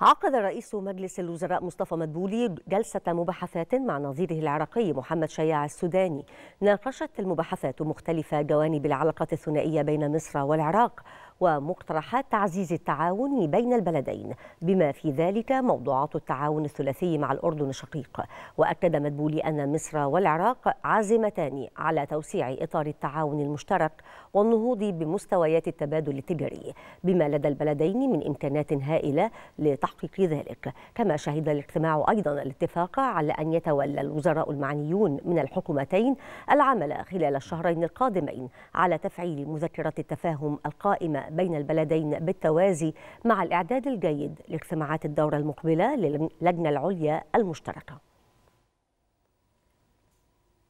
عقد رئيس مجلس الوزراء مصطفى مدبولي جلسة مباحثات مع نظيره العراقي محمد شياع السوداني ناقشت المباحثات مختلف جوانب العلاقات الثنائية بين مصر والعراق ومقترحات تعزيز التعاون بين البلدين بما في ذلك موضوعات التعاون الثلاثي مع الأردن الشقيق وأكد مدبولي أن مصر والعراق عازمتان على توسيع إطار التعاون المشترك والنهوض بمستويات التبادل التجاري بما لدى البلدين من إمكانات هائلة لتحقيق ذلك كما شهد الاجتماع أيضا الاتفاق على أن يتولى الوزراء المعنيون من الحكومتين العمل خلال الشهرين القادمين على تفعيل مذكرة التفاهم القائمة بين البلدين بالتوازي مع الإعداد الجيد لاجتماعات الدورة المقبلة للجنة العليا المشتركة